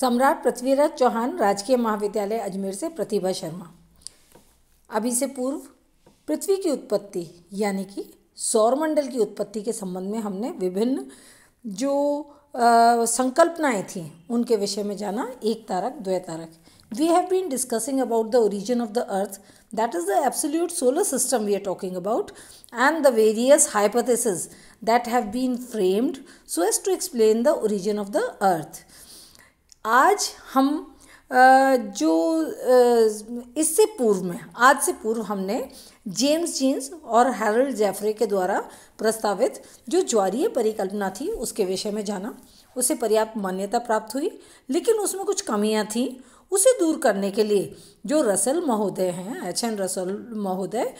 सम्राट पृथ्वीराज चौहान राजकीय महाविद्यालय अजमेर से प्रतिभा शर्मा अभी से पूर्व पृथ्वी की उत्पत्ति यानी कि सौरमंडल की उत्पत्ति के संबंध में हमने विभिन्न जो आ, संकल्पनाएं थीं उनके विषय में जाना एक तारक द्वय तारक we have been discussing about the origin of the earth that is the absolute solar system we are talking about and the various hypothesis that have been framed so as to explain the origin of the earth आज हम जो इससे पूर्व में आज से पूर्व हमने जेम्स जीन्स और हैरल्ड जेफरे के द्वारा प्रस्तावित जो ज्वारीय परिकल्पना थी उसके विषय में जाना उसे पर्याप्त मान्यता प्राप्त हुई लेकिन उसमें कुछ कमियां थीं उसे दूर करने के लिए जो रसल महोदय हैं एच एन रसल महोदय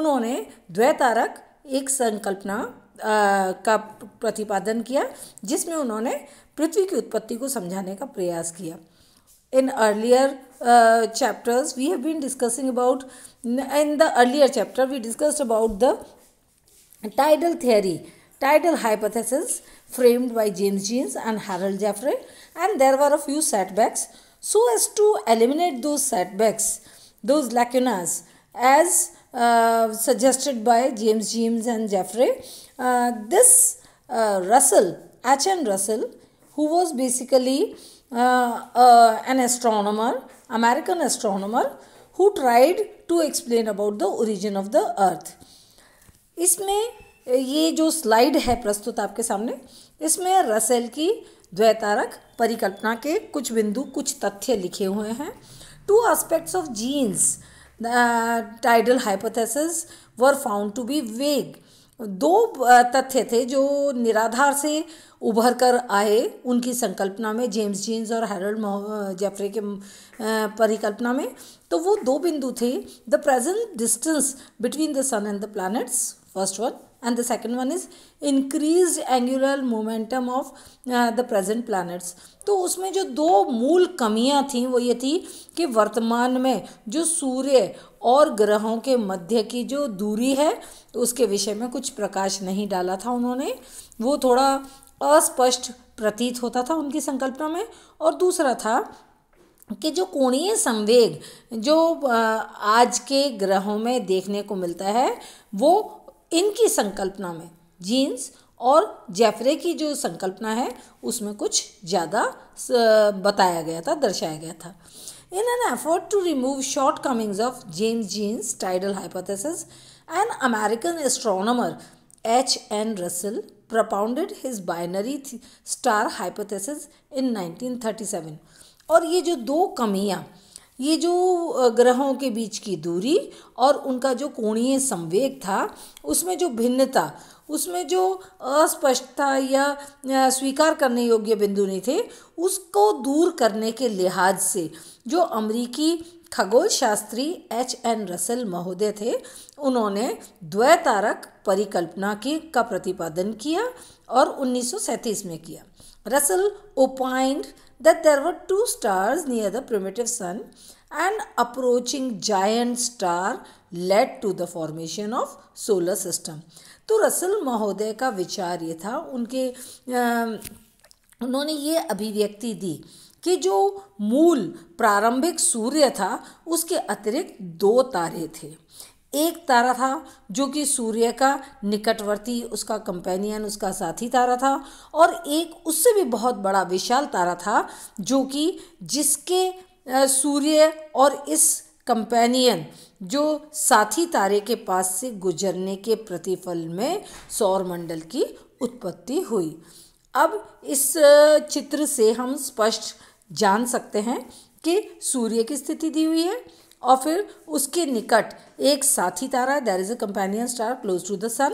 उन्होंने द्वैतारक एक संकल्पना का प्रतिपादन किया जिसमें उन्होंने पृथ्वी की उत्पत्ति को समझाने का प्रयास किया in earlier chapters we have been discussing about in the earlier chapter we discuss about the tidal theory tidal hypothesis framed by James Jeans and Harold Jeffreys and there are a few setbacks so as to eliminate those setbacks those lacunas as suggested by James James and Jeffrey. this Russell, H. N. Russell, who was basically an astronomer, American astronomer, who tried to explain about the origin of the earth. इसमें ये जो slide है प्रस्तुत आपके सामने इसमें Russell की द्वैतारक परिकल्पना के कुछ बिंदु कुछ तथ्य लिखे हुए हैं two aspects of Jeans tidal hypothesis were found to be vague दो तथ्य थे जो निराधार से उभर कर आए उनकी संकल्पना में जेम्स जीन्स और हैरल्ड जेफरे के परिकल्पना में तो वो दो बिंदु थे the present distance between the sun and the planets first one and the second one is increased angular momentum of uh, the present planets तो उसमें जो दो मूल कमियां थीं वो ये थी कि वर्तमान में जो सूर्य और ग्रहों के मध्य की जो दूरी है उसके विषय में कुछ प्रकाश नहीं डाला था उन्होंने वो थोड़ा अस्पष्ट प्रतीत होता था उनकी संकल्पना में और दूसरा था कि जो कोणीय संवेग जो आज के ग्रहों में देखने को मिलता है वो इनकी संकल्पना में जीन्स और जेफरे की जो संकल्पना है उसमें कुछ ज़्यादा बताया गया था दर्शाया गया था in an effort to remove shortcomings of James Jeans tidal hypothesis an American astronomer H N Russell propounded his binary star hypothesis in 1937 और ये जो दो कमियाँ ये जो ग्रहों के बीच की दूरी और उनका जो कोणीय संवेग था उसमें जो भिन्नता उसमें जो अस्पष्टता या स्वीकार करने योग्य बिंदु नहीं थे उसको दूर करने के लिहाज से जो अमरीकी खगोल शास्त्री एच एन रसल महोदय थे उन्होंने द्वैतारक परिकल्पना की का प्रतिपादन किया और उन्नीस में किया Russell opined that there were two stars near the primitive sun. and approaching giant star led to the formation of solar system. तो रसल महोदय का विचार ये था उनके आ, उन्होंने ये अभिव्यक्ति दी कि जो मूल प्रारंभिक सूर्य था उसके अतिरिक्त दो तारे थे एक तारा था जो कि सूर्य का निकटवर्ती उसका कंपेनियन उसका साथी तारा था और एक उससे भी बहुत बड़ा विशाल तारा था जो कि जिसके सूर्य और इस कंपेनियन जो साथी तारे के पास से गुजरने के प्रतिफल में सौरमंडल की उत्पत्ति हुई अब इस चित्र से हम स्पष्ट जान सकते हैं कि सूर्य की स्थिति दी हुई है और फिर उसके निकट एक साथी तारा there is a companion star close to the sun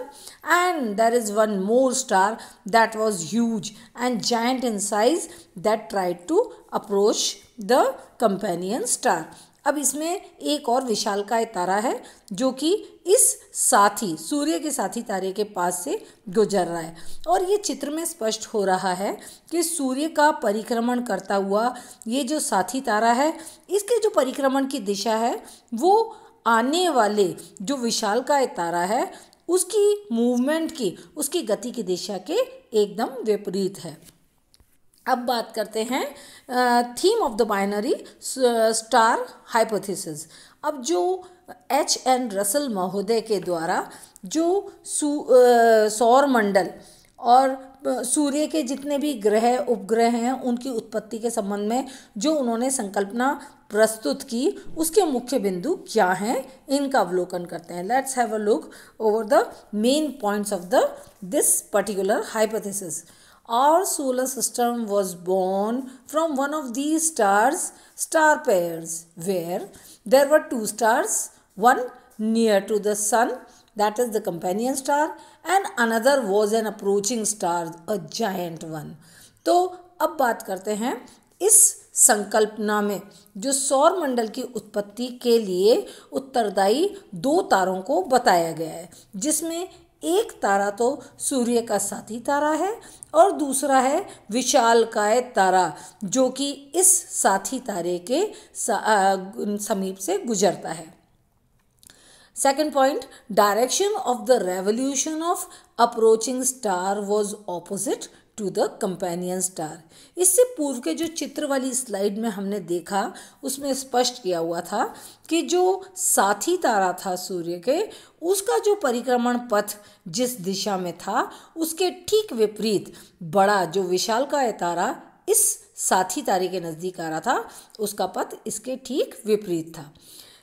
and there is one more star that was huge and giant in size that tried to approach the companion star अब इसमें एक और विशालकाय तारा है जो कि इस साथी सूर्य के साथी तारे के पास से गुजर रहा है और ये चित्र में स्पष्ट हो रहा है कि सूर्य का परिक्रमण करता हुआ ये जो साथी तारा है इसके जो परिक्रमण की दिशा है वो आने वाले जो विशालकाय तारा है उसकी मूवमेंट की उसकी गति की दिशा के एकदम विपरीत है अब बात करते हैं theme of the binary star hypothesis अब जो एच एन रसल महोदय के द्वारा जो सौर मंडल और सूर्य के जितने भी ग्रह उपग्रह हैं उनकी उत्पत्ति के संबंध में जो उन्होंने संकल्पना प्रस्तुत की उसके मुख्य बिंदु क्या हैं इनका अवलोकन करते हैं let's have a look over the main points of the this particular hypothesis Our solar system was born from one of these stars, star pairs, where there were two stars, one near to the sun, that is the companion star, and another was an approaching star, a giant one. to ab baat karte hain is संकल्पना में जो सौर मंडल की उत्पत्ति के लिए उत्तरदायी दो तारों को बताया गया है जिसमें एक तारा तो सूर्य का साथी तारा है और दूसरा है विशाल विशालकाय तारा जो कि इस साथी तारे के समीप से गुजरता है second point direction of the revolution of approaching star was opposite to the companion star इससे पूर्व के जो चित्र वाली स्लाइड में हमने देखा उसमें स्पष्ट किया हुआ था कि जो साथी तारा था सूर्य के उसका जो परिक्रमण पथ जिस दिशा में था उसके ठीक विपरीत बड़ा जो विशाल का तारा इस साथी तारे के नज़दीक आ रहा था उसका पथ इसके ठीक विपरीत था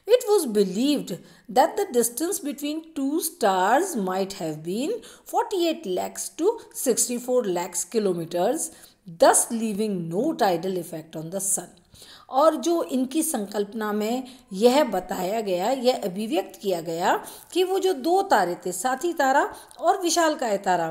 It was believed that the distance between two stars might have been 48 lakhs to 64 lakhs kilometers, thus leaving no tidal effect on the sun. और जो इनकी संकल्पना में यह बताया गया यह अभिव्यक्त किया गया कि वो जो दो तारे थे साथी तारा और विशालकाय तारा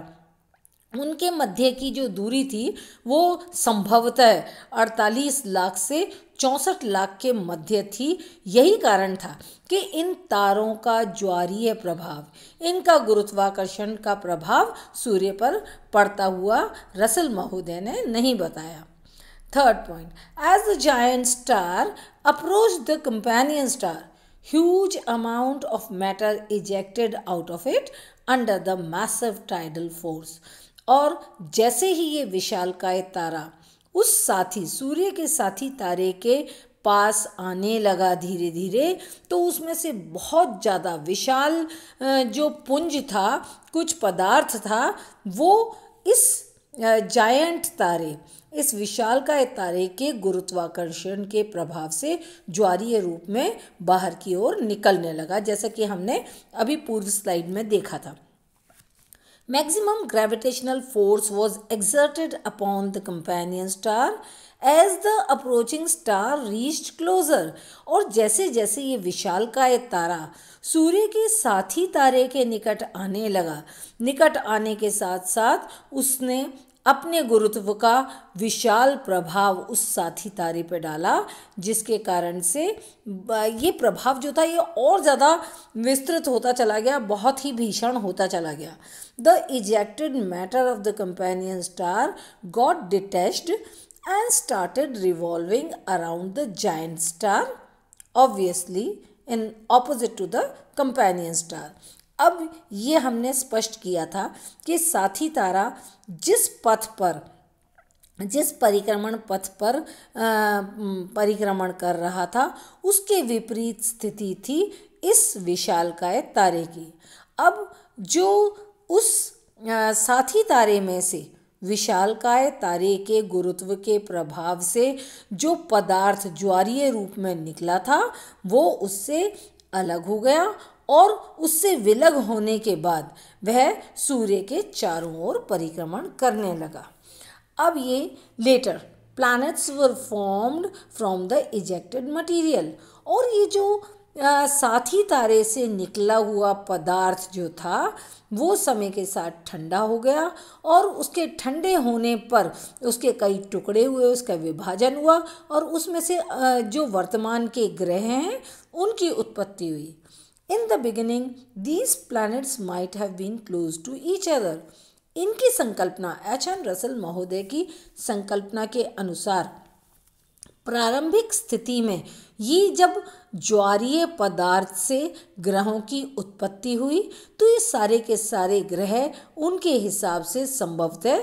उनके मध्य की जो दूरी थी वो संभवतः 48 लाख से चौंसठ लाख के मध्य थी यही कारण था कि इन तारों का ज्वारीय प्रभाव इनका गुरुत्वाकर्षण का प्रभाव सूर्य पर पड़ता हुआ रसल महोदय ने नहीं बताया third point as the giant star approach the companion star huge amount of matter ejected out of it under the massive tidal force और जैसे ही ये विशालकाय तारा उस साथी सूर्य के साथी तारे के पास आने लगा धीरे धीरे तो उसमें से बहुत ज़्यादा विशाल जो पुंज था कुछ पदार्थ था वो इस जायंट तारे इस विशाल का तारे के गुरुत्वाकर्षण के प्रभाव से ज्वारीय रूप में बाहर की ओर निकलने लगा जैसा कि हमने अभी पूर्व स्लाइड में देखा था Maximum gravitational force was exerted upon the companion star as the approaching star reached closer और जैसे जैसे ये विशाल का एक तारा सूर्य के साथ ही तारे के निकट आने लगा निकट आने के साथ साथ उसने अपने गुरुत्व का विशाल प्रभाव उस साथी तारे पर डाला जिसके कारण से ये प्रभाव जो था ये और ज़्यादा विस्तृत होता चला गया बहुत ही भीषण होता चला गया the ejected matter of the companion star got detached and started revolving around the giant star obviously in opposite to the companion star अब ये हमने स्पष्ट किया था कि साथी तारा जिस पथ पर जिस परिक्रमण पथ पर परिक्रमण कर रहा था उसके विपरीत स्थिति थी इस विशालकाय तारे की अब जो उस साथी तारे में से विशालकाय तारे के गुरुत्व के प्रभाव से जो पदार्थ ज्वारीय रूप में निकला था वो उससे अलग हो गया और उससे विलग होने के बाद वह सूर्य के चारों ओर परिक्रमण करने लगा अब ये later planets were formed from the ejected material और ये जो आ, साथी तारे से निकला हुआ पदार्थ जो था वो समय के साथ ठंडा हो गया और उसके ठंडे होने पर उसके कई टुकड़े हुए उसका विभाजन हुआ और उसमें से आ, जो वर्तमान के ग्रह हैं उनकी उत्पत्ति हुई in the beginning these planets might have been close to each other इनकी संकल्पना एच एन रसल महोदय की संकल्पना के अनुसार प्रारंभिक स्थिति में ये जब ज्वारीय पदार्थ से ग्रहों की उत्पत्ति हुई तो ये सारे के सारे ग्रह उनके हिसाब से संभवतः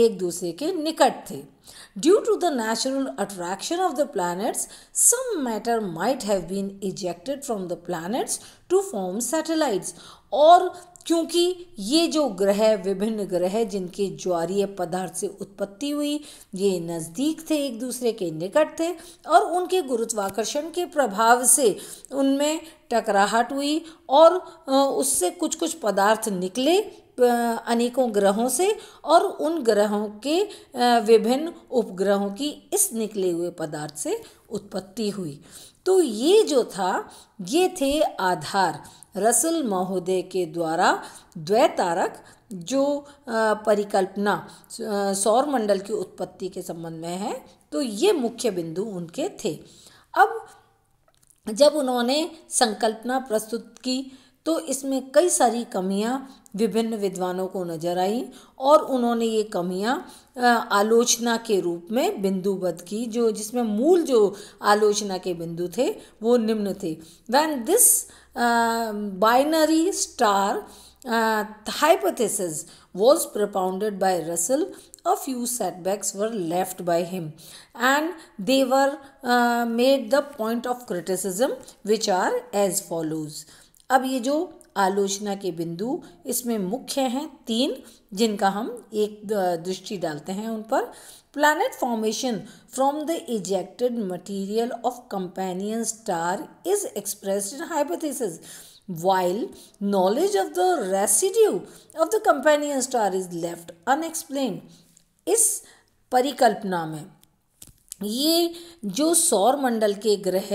एक दूसरे के निकट थे due to the natural attraction of the planets some matter might have been ejected from the planets to form satellites और क्योंकि ये जो ग्रह विभिन्न ग्रह जिनके ज्वारीय पदार्थ से उत्पत्ति हुई ये नज़दीक थे एक दूसरे के निकट थे और उनके गुरुत्वाकर्षण के प्रभाव से उनमें टकराहट हुई और उससे कुछ कुछ पदार्थ निकले अनेकों ग्रहों से और उन ग्रहों के विभिन्न उपग्रहों की इस निकले हुए पदार्थ से उत्पत्ति हुई तो ये जो था ये थे आधार रसल महोदय के द्वारा द्वैतारक जो परिकल्पना सौर मंडल की उत्पत्ति के संबंध में है तो ये मुख्य बिंदु उनके थे अब जब उन्होंने संकल्पना प्रस्तुत की तो इसमें कई सारी कमियां विभिन्न विद्वानों को नजर आई और उन्होंने ये कमियां आलोचना के रूप में बिंदुबद्ध की जो जिसमें मूल जो आलोचना के बिंदु थे वो निम्न थे when this binary star hypothesis was propounded by Russell a few setbacks were left by him and they made the point of criticism which are as follows अब ये जो आलोचना के बिंदु इसमें मुख्य हैं तीन जिनका हम एक दृष्टि डालते हैं उन पर planet formation from the ejected material of companion star is express in hypothesis while knowledge of the residue of the companion star is left unexplained इस परिकल्पना में ये जो सौर मंडल के ग्रह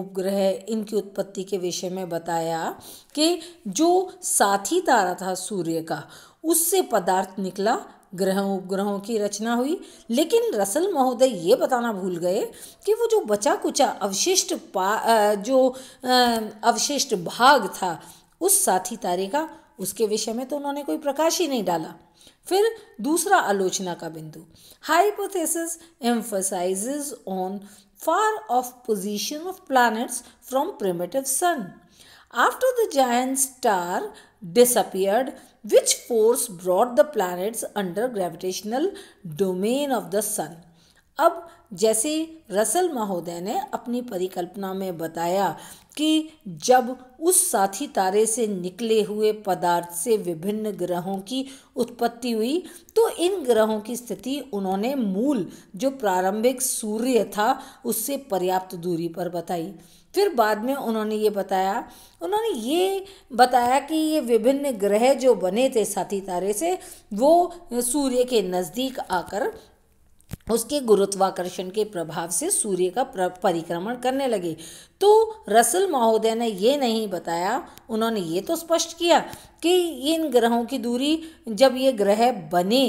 उपग्रह इनकी उत्पत्ति के विषय में बताया कि जो साथी तारा था सूर्य का उससे पदार्थ निकला ग्रहों उपग्रहों की रचना हुई लेकिन रसल महोदय ये बताना भूल गए कि वो जो बचा कुचा अवशिष्ट पा जो अवशिष्ट भाग था उस साथी तारे का उसके विषय में तो उन्होंने कोई प्रकाश ही नहीं डाला फिर दूसरा आलोचना का बिंदु hypothesis emphasizes on far of position of planets from primitive sun after the giant star disappeared which force brought the plan under gravitational domain of the sun अब जैसे रसल महोदय ने अपनी परिकल्पना में बताया कि जब उस साथी तारे से निकले हुए पदार्थ से विभिन्न ग्रहों की उत्पत्ति हुई तो इन ग्रहों की स्थिति उन्होंने मूल जो प्रारंभिक सूर्य था उससे पर्याप्त दूरी पर बताई फिर बाद में उन्होंने ये बताया उन्होंने ये बताया कि ये विभिन्न ग्रह जो बने थे साथी तारे से वो सूर्य के नज़दीक आकर उसके गुरुत्वाकर्षण के प्रभाव से सूर्य का परिक्रमण करने लगे तो रसल महोदय ने ये नहीं बताया उन्होंने ये तो स्पष्ट किया कि इन ग्रहों की दूरी जब ये ग्रह बने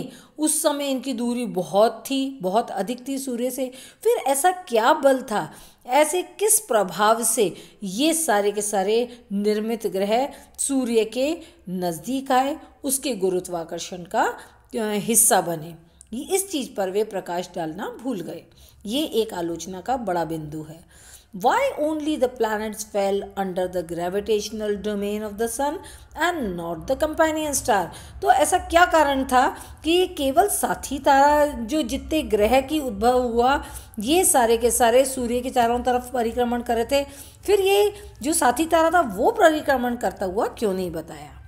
उस समय इनकी दूरी बहुत थी बहुत अधिक थी सूर्य से फिर ऐसा क्या बल था ऐसे किस प्रभाव से ये सारे के सारे निर्मित ग्रह सूर्य के नज़दीक आए उसके गुरुत्वाकर्षण का हिस्सा बने इस चीज़ पर वे प्रकाश डालना भूल गए ये एक आलोचना का बड़ा बिंदु है why only the planets fell under the gravitational domain of the sun and not the companion star तो ऐसा क्या कारण था कि केवल साथी तारा जो जितने ग्रह की उद्भव हुआ ये सारे के सारे सूर्य के चारों तरफ परिक्रमण कर रहे थे फिर ये जो साथी तारा था वो परिक्रमण करता हुआ क्यों नहीं बताया